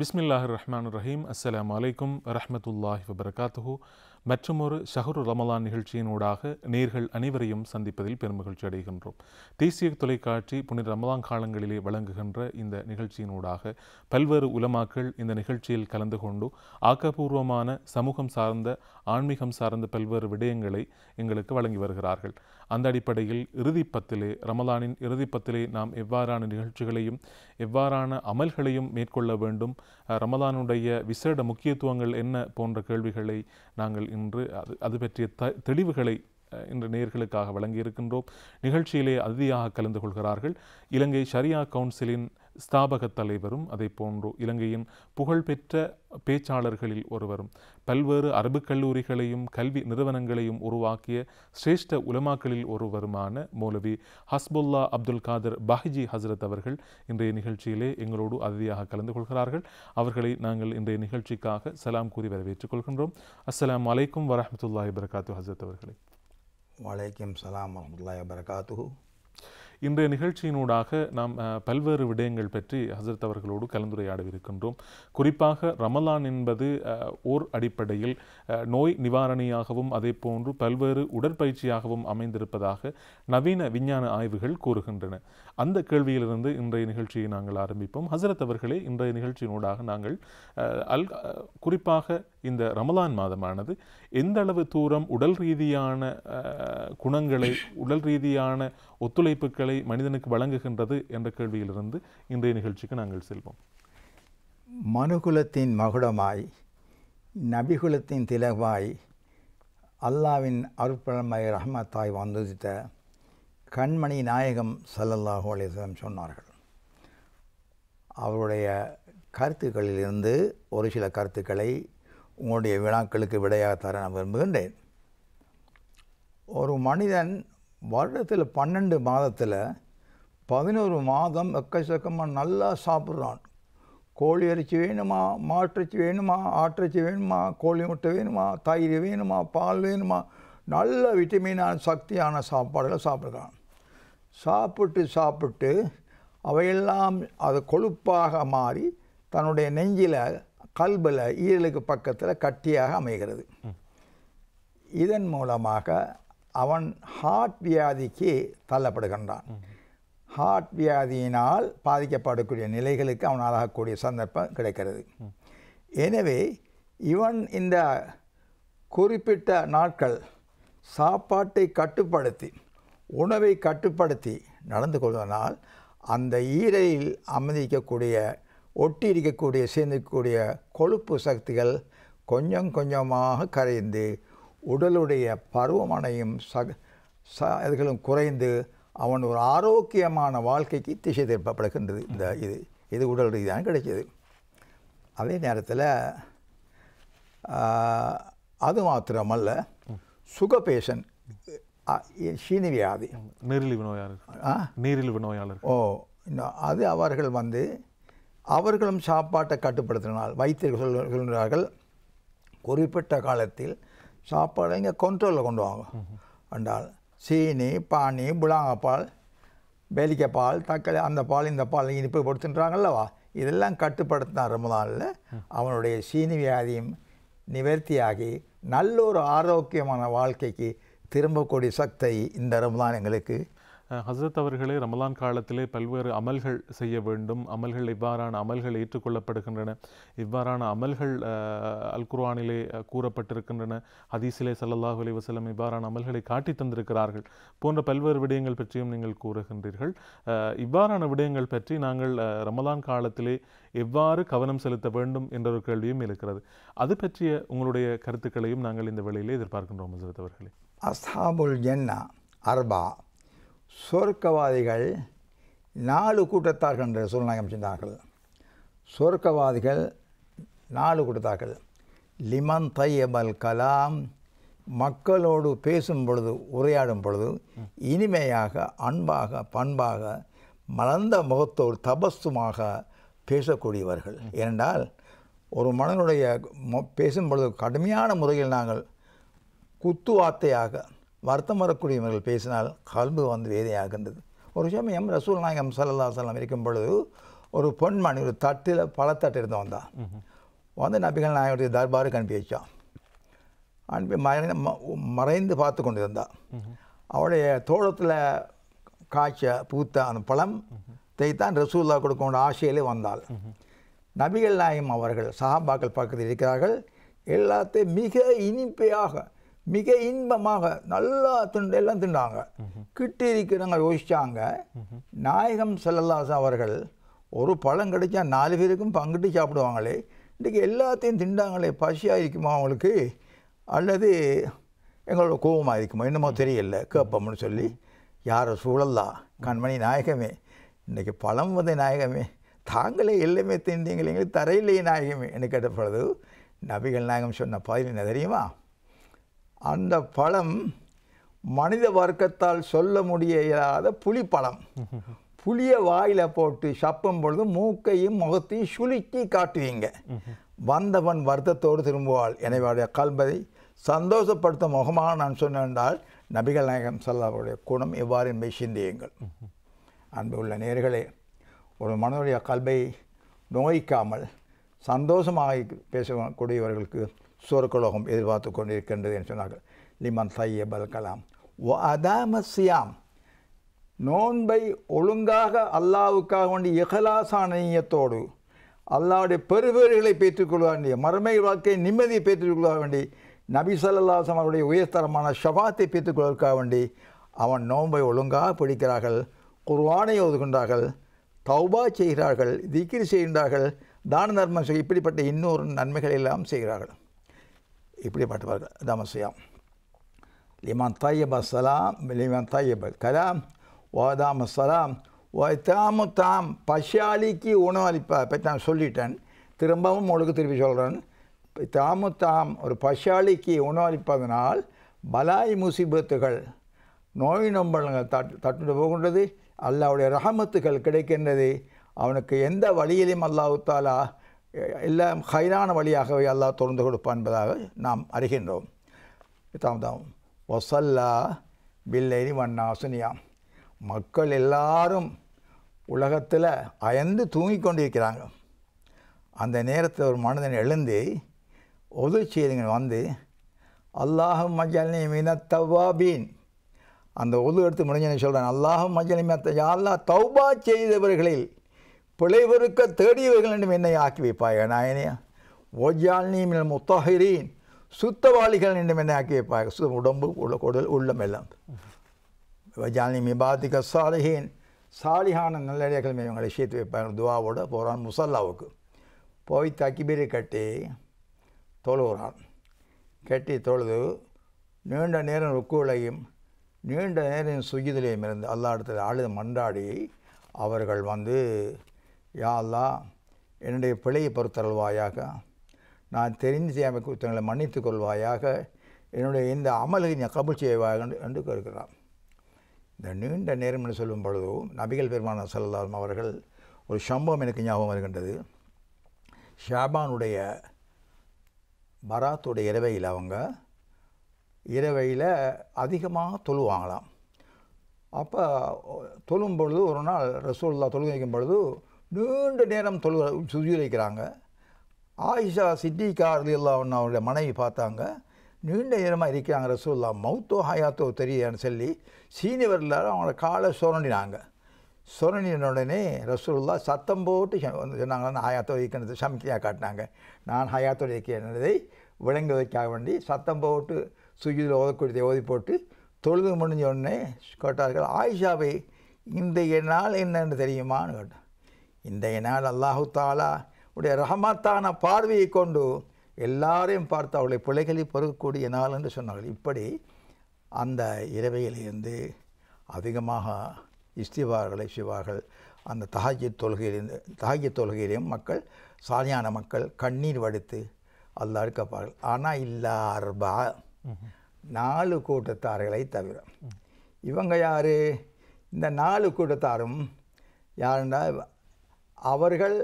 பிஸ்மில்லாஹ் ரஹ்மான் ரஹீம் அஸ்லாம் வலைக்கும் ரஹமத்துல்லாஹி வபரகாத்துஹு மற்றொரு ஷஹரு ரமலான் நிகழ்ச்சியினூடாக நேர்கள் அனைவரையும் சந்திப்பதில் பெருமகிழ்ச்சி அடைகின்றோம் தேசிய தொலைக்காட்சி புனித ரமலான் காலங்களிலே வழங்குகின்ற இந்த நிகழ்ச்சியினூடாக பல்வேறு உலமாக்கள் இந்த நிகழ்ச்சியில் கலந்து கொண்டு ஆக்கப்பூர்வமான சமூகம் சார்ந்த ஆன்மீகம் சார்ந்த பல்வேறு விடயங்களை எங்களுக்கு வழங்கி வருகிறார்கள் அந்த அடிப்படையில் இறுதிப்பத்திலே ரமலானின் இறுதிப்பத்திலே நாம் எவ்வாறான நிகழ்ச்சிகளையும் எவ்வாறான அமல்களையும் மேற்கொள்ள வேண்டும் ரமலானுடைய விசேட முக்கியத்துவங்கள் என்ன போன்ற கேள்விகளை நாங்கள் இன்று அது அது பற்றிய த தெளிவுகளை இன்று நேர்களுக்காக வழங்கியிருக்கின்றோம் நிகழ்ச்சியிலே அதிதியாக கலந்து கொள்கிறார்கள் இலங்கை ஷரியா கவுன்சிலின் ஸ்தாபக தலைவரும் அதை போன்று இலங்கையின் புகழ்பெற்ற பேச்சாளர்களில் ஒருவரும் பல்வேறு அரபு கல்லூரிகளையும் கல்வி நிறுவனங்களையும் உருவாக்கிய சிரேஷ்ட உலமாக்களில் ஒருவருமான மூலவி ஹஸ்புல்லா அப்துல் காதர் பாஹிஜி ஹசரத் அவர்கள் இன்றைய நிகழ்ச்சியிலே எங்களோடு அதிதியாக கலந்து கொள்கிறார்கள் அவர்களை நாங்கள் இன்றைய நிகழ்ச்சிக்காக சலாம் கூறி வரவேற்றுக் கொள்கின்றோம் அஸ்லாம் வலைக்கும் வரமத்துல்லாஹி வரகாத்து ஹசரத் அவர்களை வலைக்கம் சலாம் வரமத்துல்லாஹி வரகாத்து இன்றைய நிகழ்ச்சியினூடாக நாம் பல்வேறு விடயங்கள் பற்றி ஹசரத் அவர்களோடு கலந்துரையாடவிருக்கின்றோம் குறிப்பாக ரமலான் என்பது ஓர் அடிப்படையில் நோய் நிவாரணியாகவும் அதே போன்று பல்வேறு உடற்பயிற்சியாகவும் அமைந்திருப்பதாக நவீன விஞ்ஞான ஆய்வுகள் கூறுகின்றன அந்த கேள்வியிலிருந்து இன்றைய நிகழ்ச்சியை நாங்கள் ஆரம்பிப்போம் ஹசரத் அவர்களே இன்றைய நிகழ்ச்சியினூடாக நாங்கள் அல் குறிப்பாக இந்த ரமலான் மாதமானது எந்த அளவு தூரம் உடல் ரீதியான குணங்களை உடல் ரீதியான ஒத்துழைப்புகளை மனிதனுக்கு வழங்குகின்றது என்ற கேள்வியிலிருந்து இன்றைய நிகழ்ச்சிக்கு நாங்கள் செல்வோம் மனுகுலத்தின் மகுடமாய் நபிகுலத்தின் திலவாய் அல்லாவின் அருட்பழமை ரஹமத்தாய் வந்துதித்த கண்மணி நாயகம் சல்லல்லாஹு அலிஸ்லம் சொன்னார்கள் அவருடைய கருத்துக்களிலிருந்து ஒரு சில கருத்துக்களை உங்களுடைய வினாக்களுக்கு விடையாக தர நான் விரும்புகின்றேன் ஒரு மனிதன் வருடத்தில் பன்னெண்டு மாதத்தில் பதினோரு மாதம் எக்கச்சக்கமாக நல்லா சாப்பிட்றான் கோழி அரிச்சி வேணுமா மாட்டிறைச்சி வேணுமா ஆற்றச்சி வேணுமா கோழி முட்டை வேணுமா தயிர் வேணுமா பால் வேணுமா நல்ல விட்டமினான சக்தியான சாப்பாடுகளை சாப்பிட்றான் சாப்பிட்டு சாப்பிட்டு அவையெல்லாம் அது கொழுப்பாக மாறி தன்னுடைய நெஞ்சில் கல்பில் ஈரலுக்கு பக்கத்தில் கட்டியாக அமைகிறது இதன் மூலமாக அவன் ஹார்ட் வியாதிக்கு தள்ளப்படுகின்றான் ஹார்ட் வியாதியினால் பாதிக்கப்படக்கூடிய நிலைகளுக்கு அவன் ஆளாகக்கூடிய சந்தர்ப்பம் கிடைக்கிறது எனவே இவன் இந்த குறிப்பிட்ட நாட்கள் சாப்பாட்டை கட்டுப்படுத்தி உணவை கட்டுப்படுத்தி நடந்து கொள்வதனால் அந்த ஈரலில் அமைதிக்கக்கூடிய ஒட்டி இருக்கக்கூடிய சேர்ந்திருக்கக்கூடிய கொழுப்பு சக்திகள் கொஞ்சம் கொஞ்சமாக கரைந்து உடலுடைய பருவமனையும் சக ச இதுகளும் குறைந்து அவன் ஒரு ஆரோக்கியமான வாழ்க்கைக்கு திசை திருப்பப்படுகின்றது இந்த இது இது உடல் ரீதியாக கிடைக்கிது அதே நேரத்தில் அது மாத்திரமல்ல சுகபேஷன் சீனி வியாதி நீரிழிவு நோயாளர் நீரிழிவு நோயாளர் ஓ அது அவர்கள் வந்து அவர்களும் சாப்பாட்டை கட்டுப்படுத்தினால் வைத்தியர்கள் சொல்ல சொல்கிறார்கள் குறிப்பிட்ட காலத்தில் சாப்பாடு இங்கே கொண்ட்ரோலில் கொண்டு வாங்க என்றால் சீனி பானி புலாங்கப்பால் பால் தக்காளி அந்த பால் இந்த பால் இனிப்பு கொடுத்துன்றாங்கல்லவா இதெல்லாம் கட்டுப்படுத்தின ரொம்ப நாளில் அவனுடைய சீனி வியாதியும் நிவர்த்தியாகி நல்ல ஒரு ஆரோக்கியமான வாழ்க்கைக்கு திரும்பக்கூடிய சக்தி இந்த ரம்தான் எங்களுக்கு ஹசரத் அவர்களே ரமலான் காலத்திலே பல்வேறு அமல்கள் செய்ய வேண்டும் அமல்கள் இவ்வாறான அமல்கள் ஏற்றுக்கொள்ளப்படுகின்றன இவ்வாறான அமல்கள் அல்குர்வானிலே கூறப்பட்டிருக்கின்றன ஹதீஸிலே சல்லாஹூ அலி வசலம் இவ்வாறான அமல்களை காட்டி தந்திருக்கிறார்கள் போன்ற பல்வேறு விடயங்கள் பற்றியும் நீங்கள் கூறுகின்றீர்கள் இவ்வாறான விடயங்கள் பற்றி நாங்கள் ரமலான் காலத்திலே எவ்வாறு கவனம் செலுத்த வேண்டும் என்ற ஒரு கேள்வியும் இருக்கிறது அது பற்றிய உங்களுடைய கருத்துக்களையும் நாங்கள் இந்த வேளையிலே எதிர்பார்க்கின்றோம் ஹசரத் அவர்களே அஸ்ஹாபுல் ஜன்னா அர்பா சொர்க்கவாதிகள் நாலு கூட்டத்தார்கள் என்ற சூழ்நிலை சென்றார்கள் சொர்க்கவாதிகள் நாலு கூட்டத்தார்கள் லிமன் தையபல் கலாம் மக்களோடு பேசும் பொழுது உரையாடும் பொழுது இனிமையாக அன்பாக பண்பாக மலர்ந்த முகத்தோடு தபஸ்துமாக பேசக்கூடியவர்கள் ஏனென்றால் ஒரு மனதனுடைய பேசும் பொழுது கடுமையான முறையில் நாங்கள் குத்து வார்த்தையாக வருத்தம் வரக்கூடியவர்கள் பேசினால் கல்பு வந்து வேதையாகின்றது ஒரு விஷயம் எம் ரசூல் நாயகம் சல்லா சலம் இருக்கும் பொழுது ஒரு பொன்மணி ஒரு தட்டில் தட்டு இருந்து வந்தான் வந்து நபிகள் நாயகத்துடைய தர்பாருக்கு அனுப்பி வச்சான் அனுப்பி மறை மறைந்து பார்த்து கொண்டு இருந்தான் அவளுடைய தோளத்தில் காய்ச்ச பூத்த அந்த பழம் தைத்தான் ரசூல்லா கொடுக்க ஆசையிலே வந்தாள் நபிகள் நாயம் அவர்கள் சஹாபாக்கள் பக்கத்தில் இருக்கிறார்கள் எல்லாத்தையும் மிக இனிப்பையாக மிக இன்பமாக நல்லா திண்டு எல்லாம் திண்டாங்க கிட்டி இருக்கிறவங்க யோசித்தாங்க நாயகம் செல்லல்லாசா அவர்கள் ஒரு பழம் கிடைச்சா நாலு பேருக்கும் பங்கிட்டு சாப்பிடுவாங்களே இன்றைக்கி எல்லாத்தையும் திண்டாங்களே பசியாக இருக்குமா அவங்களுக்கு அல்லது எங்களோட கோபமாக இருக்குமா என்னமோ தெரியல கேட்போம்னு சொல்லி யாரை சூழல்லா கண்மணி நாயகமே இன்றைக்கி பழம் வந்த நாயகமே தாங்களே எல்லாமே திண்டிங்களே தரையிலேயே நாயகமே என்று பொழுது நபிகள் நாயகம் சொன்ன பதில் என்ன தெரியுமா அந்த பழம் மனித வர்க்கத்தால் சொல்ல முடியாத பழம் புளியை வாயில் போட்டு சப்பும் பொழுது மூக்கையும் முகத்தையும் சுளுக்கி காட்டுவீங்க வந்தவன் வருத்தத்தோடு திரும்புவாள் எனவே கல்பதை சந்தோஷப்படுத்த முகமாக நான் சொன்னால் நபிகள் நாயகம் சல்லாவுடைய குணம் எவ்வாறு என்பதை சிந்தியுங்கள் அன்பு உள்ள நேர்களே ஒரு மனதுடைய கல்வை நோய்க்காமல் சந்தோஷமாக பேசக்கூடியவர்களுக்கு சொர்க்கலோகம் எதிர்பார்த்து கொண்டிருக்கின்றது என்று சொன்னார்கள் லிமன் சையப் அல் கலாம் ஒ அதாமசியாம் நோன்பை ஒழுங்காக அல்லாவுக்காக வேண்டி இகலாசானியத்தோடு அல்லாவுடைய பெருவேறுகளை பெற்றுக்கொள்ள வேண்டிய மறுமை வாழ்க்கையை நிம்மதியை பெற்றுக்கொள்ள வேண்டி நபி சல்லாசம் அவருடைய உயர்தரமான ஷபாத்தை பெற்றுக்கொள்வதற்காக வேண்டி அவன் நோன்பை ஒழுங்காக பிடிக்கிறார்கள் குர்வானை ஒதுகின்றார்கள் தௌபா செய்கிறார்கள் திக்கிரி செய்கின்றார்கள் தான தர்மம் இப்படிப்பட்ட இன்னொரு நன்மைகள் எல்லாம் செய்கிறார்கள் இப்படிப்பட்டவர்கள் தமசியா லிமான் தையப சலாம் லிமான் தையப கலாம் ஓதாம சலாம் ஒத்தாமு தாம் உணவு அளிப்பா பற்றி நான் சொல்லிட்டேன் திரும்பவும் உங்களுக்கு திருப்பி சொல்கிறேன் தாமு தாம் ஒரு உணவு அளிப்பதனால் பலாய் முசிபத்துகள் நோய் நொம்பல்கள் தட்டு தட்டு போகின்றது அல்லாவுடைய ரஹமத்துகள் கிடைக்கின்றது அவனுக்கு எந்த வழியிலும் அல்லாஹாலா எல்லாம் ஹைரான வழியாகவே அல்லாஹ் தொடர்ந்து கொடுப்பான் என்பதாக நாம் அறிகின்றோம் தாமதம் ஒசல்லா பில்லைரி வண்ணாசுனியா மக்கள் எல்லாரும் உலகத்தில் அயந்து தூங்கி கொண்டிருக்கிறாங்க அந்த நேரத்தில் ஒரு மனிதன் எழுந்து உதவி செய்திங்க வந்து அல்லாஹ் மஜல்னி மினத்தவாபீன் அந்த ஒது எடுத்து முடிஞ்சேன்னு சொல்கிறேன் அல்லாஹும் மத்த யாரெல்லாம் தௌபா செய்தவர்களில் பிழைவருக்க தேடியவர்கள் என்றும் என்னை ஆக்கி வைப்பாய் நாயனையா ஒஜாலினி மின் முத்தஹரீன் சுத்தவாளிகள் என்றும் என்னை ஆக்கி வைப்பாய் சு உடம்பு உள்ள குடல் உள்ளம் எல்லாம் ஒஜாலினி மிபாதிக சாலிஹீன் சாலிஹான நல்லடியாக்கள் மேலும் சேர்த்து வைப்பாங்க துவாவோட போகிறான் முசல்லாவுக்கு போய் தக்கிபீரை கட்டி தொழுகிறான் கட்டி தொழுது நீண்ட நேரம் ருக்குலையும் நீண்ட நேரம் சுகிதலையும் இருந்து அல்லா இடத்துல அழுது மன்றாடி அவர்கள் வந்து யா அல்லா என்னுடைய பிழையை பொறுத்தருள்வாயாக நான் தெரிந்து செய்யாமல் குற்றங்களை மன்னித்து கொள்வாயாக என்னுடைய இந்த அமலை நீ கபுள் செய்வாயாக என்று கேட்கிறான் இந்த நீண்ட நேரம் என்று சொல்லும் பொழுது நபிகள் பெருமான சல்லாம் அவர்கள் ஒரு சம்பவம் எனக்கு ஞாபகம் வருகின்றது ஷாபானுடைய பராத்துடைய இரவையில் அவங்க இரவையில் அதிகமாக தொழுவாங்களாம் அப்போ தொழும் பொழுது ஒரு நாள் ரசூல்லா தொழுகைக்கும் பொழுது நீண்ட நேரம் தொழு சுஜிலிக்கிறாங்க ஆயிஷா சித்திகா ஒன்று அவருடைய மனைவி பார்த்தாங்க நீண்ட நேரமாக இருக்கிறாங்க ரசூல்லா மௌத்தோ ஹயாத்தோ தெரியன்னு சொல்லி சீனியவர் எல்லாரும் அவங்களோட காலை சுரண்டினாங்க சுரண்டின உடனே ரசூல்லா சத்தம் போட்டு வந்து ஹயாத்தோ இருக்கிறது சமிக்கையாக காட்டினாங்க நான் ஹயாத்தோடு இருக்கிறதை விளங்க வைக்க வேண்டி சத்தம் போட்டு சுஜியில் ஓதக்கூடியதை ஓதி போட்டு தொழுது முடிஞ்ச உடனே கேட்டார்கள் ஆயிஷாவை இந்த என்னால் என்னென்னு தெரியுமான்னு கேட்டேன் இன்றைய நாள் அல்லாஹு தாலா உடைய ரஹமத்தான பார்வையை கொண்டு எல்லாரையும் பார்த்து அவளை பிள்ளைகளை பொறுக்கக்கூடிய நாள் என்று சொன்னார்கள் இப்படி அந்த இரவையிலிருந்து அதிகமாக இஸ்திவார்களை சிவார்கள் அந்த தஹாஜி தொழுகையிலிருந்து தஹாஜி தொழுகையிலையும் மக்கள் சாதியான மக்கள் கண்ணீர் வடித்து அல்லா இருக்கப்பார்கள் ஆனால் இல்லார்பா நாலு கூட்டத்தார்களை தவிர இவங்க யார் இந்த நாலு கூட்டத்தாரும் யாருன்னா அவர்கள்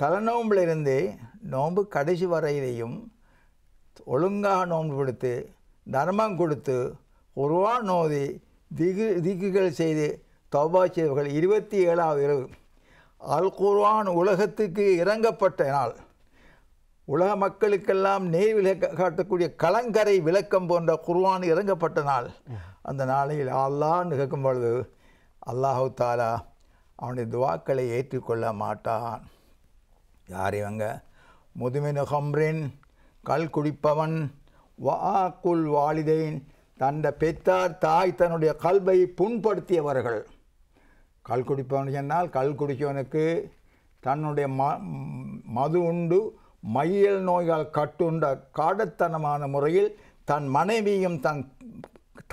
தலைநோம்பிலிருந்து நோன்பு கடைசி வரையிலையும் ஒழுங்காக நோன்பு கொடுத்து தர்மம் கொடுத்து உருவா நோதி திகு திக்குகள் செய்து தௌபா செய்தவர்கள் இருபத்தி ஏழாவது இரவு அல் குர்வான் உலகத்துக்கு இறங்கப்பட்ட நாள் உலக மக்களுக்கெல்லாம் நேர் விளக்க காட்டக்கூடிய கலங்கரை விளக்கம் போன்ற குர்வான் இறங்கப்பட்ட நாள் அந்த நாளையில் அல்லா நிகழ்க்கும் பொழுது அல்லாஹு தாலா அவனுடைய துவாக்களை ஏற்றுக்கொள்ள மாட்டான் யார் இவங்க முதுமின் ஹம்ரின் கல் குடிப்பவன் வாக்குள் வாலிதைன் தந்த பெற்றார் தாய் தன்னுடைய கல்வை புண்படுத்தியவர்கள் கல் குடிப்பவன் சொன்னால் கல் குடிக்கவனுக்கு தன்னுடைய ம மது உண்டு மையல் நோய்கள் கட்டுண்ட காடத்தனமான முறையில் தன் மனைவியும் தன்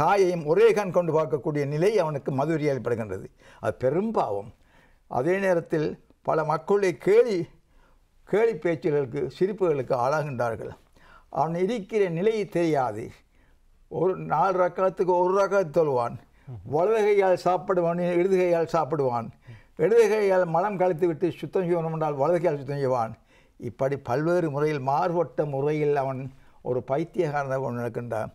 தாயையும் ஒரே கண் கொண்டு பார்க்கக்கூடிய நிலை அவனுக்கு மதுரை ஏற்படுகின்றது அது பெரும்பாவம் அதே நேரத்தில் பல மக்களுடைய கேலி கேலி பேச்சுகளுக்கு சிரிப்புகளுக்கு ஆளாகின்றார்கள் அவன் இருக்கிற நிலையை தெரியாது ஒரு நாலு ரக்கத்துக்கு ஒரு ரக்கத்து தொழுவான் கையால் சாப்பிடுவான் கையால் சாப்பிடுவான் கையால் மலம் கழித்து விட்டு சுத்தம் செய்யணும் என்றால் வலது கையால் சுத்தம் செய்வான் இப்படி பல்வேறு முறையில் மாறுபட்ட முறையில் அவன் ஒரு பைத்தியகாரனாக ஒன்று நடக்கின்றான்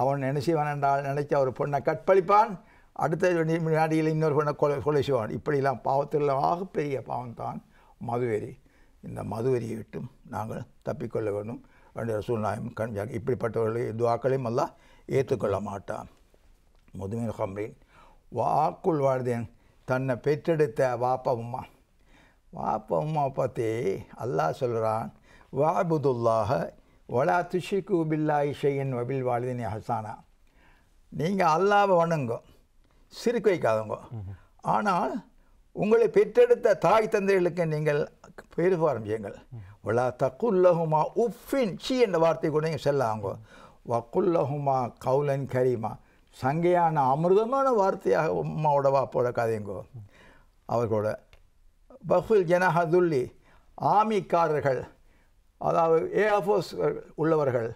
அவன் நினைச்சுவான் என்றால் நினைச்சு ஒரு பொண்ணை கற்பழிப்பான் அடுத்த முன்னாடியில் இன்னொரு கொண்ட கொலை கொலை செய்வான் இப்படிலாம் பாவத்தில் பெரிய பாவம்தான் மதுவெறி இந்த மதுவெறியை விட்டும் நாங்கள் தப்பிக்கொள்ள வேண்டும் என்று சூழ்நாயம் கண்ஜாக் இப்படிப்பட்டவர்களை துவாக்களையும் அல்ல ஏற்றுக்கொள்ள மாட்டான் முதுமின் ஹம்ரின் வாக்குள் வாழ்தேன் தன்னை பெற்றெடுத்த வாப்பம்மா வாப்பம்மா பற்றி அல்லாஹ் சொல்கிறான் வாபுதுல்லாக வலா துஷிக்கு பில்லாய் இஷையின் வபில் வாழ்தினி ஹசானா நீங்கள் அல்லாவை வணங்கும் சிரிக்க வைக்காதவங்க ஆனால் உங்களை பெற்றெடுத்த தாய் தந்தைகளுக்கு நீங்கள் பெருபாரம் செய்யுங்கள் வலா தக்குல்லஹுமா உஃபின் சி என்ற வார்த்தை கூட நீங்கள் செல்லாங்க வக்குல்லஹுமா கவுலன் கரிமா சங்கையான அமிர்தமான வார்த்தையாக உம்மாவோட வாப்போட கதைங்கோ அவர்களோட பஹுல் ஜனஹதுல்லி ஆமிக்காரர்கள் அதாவது ஏஆஃபோஸ் உள்ளவர்கள்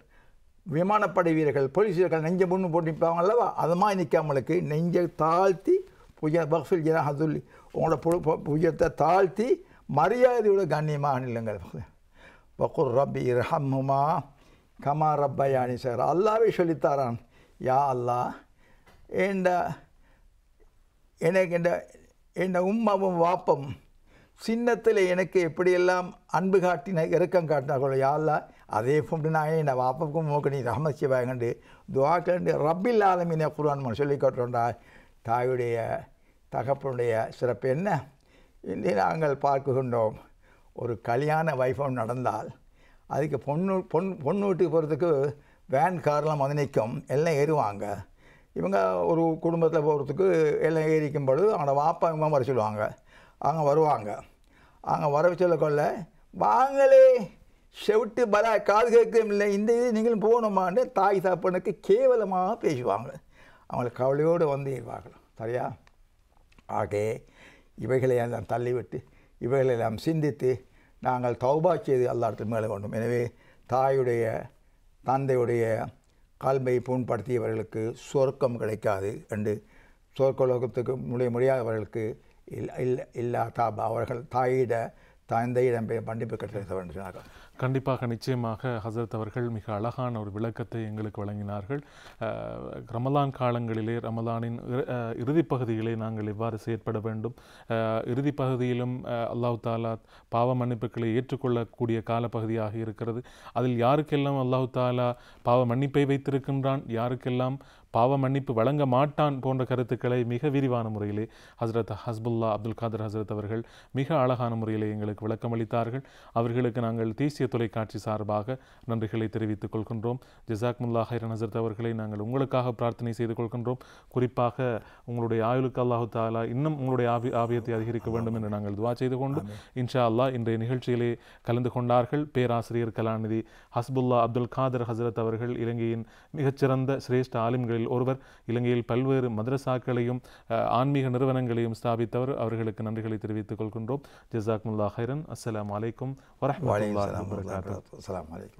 விமானப்படை வீரர்கள் போலீஸ் வீரர்கள் நெஞ்ச முன்னு போட்டு நிற்பாங்க அல்லவா அது மாதிரி நிற்காமலுக்கு நெஞ்சை தாழ்த்தி பூஜை பக்ஃபில் ஜனாக சொல்லி உங்களோட பூஜத்தை தாழ்த்தி மரியாதையோட கண்ணியமாக நில்லுங்கள் பக்குர் ரப்பி ரஹம்மா கமா ரப்பயானி சார் அல்லாவே சொல்லித்தாரான் யா அல்லா என்ற எனக்கு என்ற என் உம்மாவும் வாப்பம் சின்னத்தில் எனக்கு எப்படியெல்லாம் அன்பு காட்டின இறக்கம் காட்டினார்களோ யா அல்லா அதே போட்டு நாங்கள் என் பாப்பாவுக்கும் மூக்கணி ரஹமத் சிவாயங்கண்டு துவாக்கண்டு மீனே ஆலமீன குரான் சொல்லி காட்டுறோண்டா தாயுடைய தகப்பனுடைய சிறப்பு என்ன இன்று நாங்கள் பார்க்குகின்றோம் ஒரு கல்யாண வைபவம் நடந்தால் அதுக்கு பொண்ணு பொன் பொண்ணு வீட்டுக்கு போகிறதுக்கு வேன் கார்லாம் வந்து நிற்கும் எல்லாம் ஏறுவாங்க இவங்க ஒரு குடும்பத்தில் போகிறதுக்கு எல்லாம் ஏறிக்கும் பொழுது அவங்களோட வாப்பா இவங்க வர சொல்லுவாங்க அவங்க வருவாங்க அவங்க வர சொல்லக்கொள்ள வாங்களே செவிட்டு பல காது கேட்கவும் இல்லை இந்த இது நீங்களும் போகணுமான்னு தாய் தாப்பனுக்கு கேவலமாக பேசுவாங்க அவங்களுக்கு கவலையோடு வந்து இருவார்கள் சரியா ஆகே இவைகளை எல்லாம் தள்ளிவிட்டு இவைகளை எல்லாம் சிந்தித்து நாங்கள் தௌபா செய்து எல்லாத்தில் மேலே வேண்டும் எனவே தாயுடைய தந்தையுடைய கல்வை புண்படுத்தியவர்களுக்கு சொர்க்கம் கிடைக்காது என்று சொர்க்கலோகத்துக்கு முடிய முடியாதவர்களுக்கு இல்லை இல்லை இல்லா தாபா அவர்கள் தாயிட தந்தையிடம் பண்டிப்பு கட்டளை சொன்னார்கள் கண்டிப்பாக நிச்சயமாக ஹசரத் அவர்கள் மிக அழகான ஒரு விளக்கத்தை எங்களுக்கு வழங்கினார்கள் ரமலான் காலங்களிலே ரமலானின் இறுதிப்பகுதியிலே நாங்கள் எவ்வாறு செயற்பட வேண்டும் இறுதிப்பகுதியிலும் அல்லாஹ் தாலா பாவ மன்னிப்புகளை ஏற்றுக்கொள்ளக்கூடிய காலப்பகுதியாக இருக்கிறது அதில் யாருக்கெல்லாம் அல்லாஹு தாலா பாவ மன்னிப்பை வைத்திருக்கின்றான் யாருக்கெல்லாம் பாவ மன்னிப்பு வழங்க மாட்டான் போன்ற கருத்துக்களை மிக விரிவான முறையிலே ஹசரத் ஹஸ்புல்லா அப்துல் காதர் ஹசரத் அவர்கள் மிக அழகான முறையிலே எங்களுக்கு விளக்கமளித்தார்கள் அவர்களுக்கு நாங்கள் தேசிய தொலைக்காட்சி சார்பாக நன்றிகளை தெரிவித்துக் கொள்கின்றோம் ஜசாக் முல்லா ஹைரன் அவர்களை நாங்கள் உங்களுக்காக பிரார்த்தனை செய்து கொள்கின்றோம் குறிப்பாக உங்களுடைய ஆயுளுக்கு அல்லாஹு தாலா இன்னும் உங்களுடைய ஆவி ஆபியத்தை அதிகரிக்க வேண்டும் என்று நாங்கள் துவா செய்து கொண்டு இன்ஷா அல்லா இன்றைய நிகழ்ச்சியிலே கலந்து கொண்டார்கள் பேராசிரியர் கலாநிதி ஹஸ்புல்லா அப்துல் காதர் ஹசரத் அவர்கள் இலங்கையின் மிகச்சிறந்த சிரேஷ்ட ஆலிம்களில் ஒருவர் இலங்கையில் பல்வேறு மதரசாக்களையும் ஆன்மீக நிறுவனங்களையும் ஸ்தாபித்தவர் அவர்களுக்கு நன்றிகளை தெரிவித்துக் கொள்கின்றோம் முல்லா ஹைரன் அஸ்லாம் வலைக்கம் வரமத்துல்லா warahmatullahi wabarakatuh asalaamaaleykum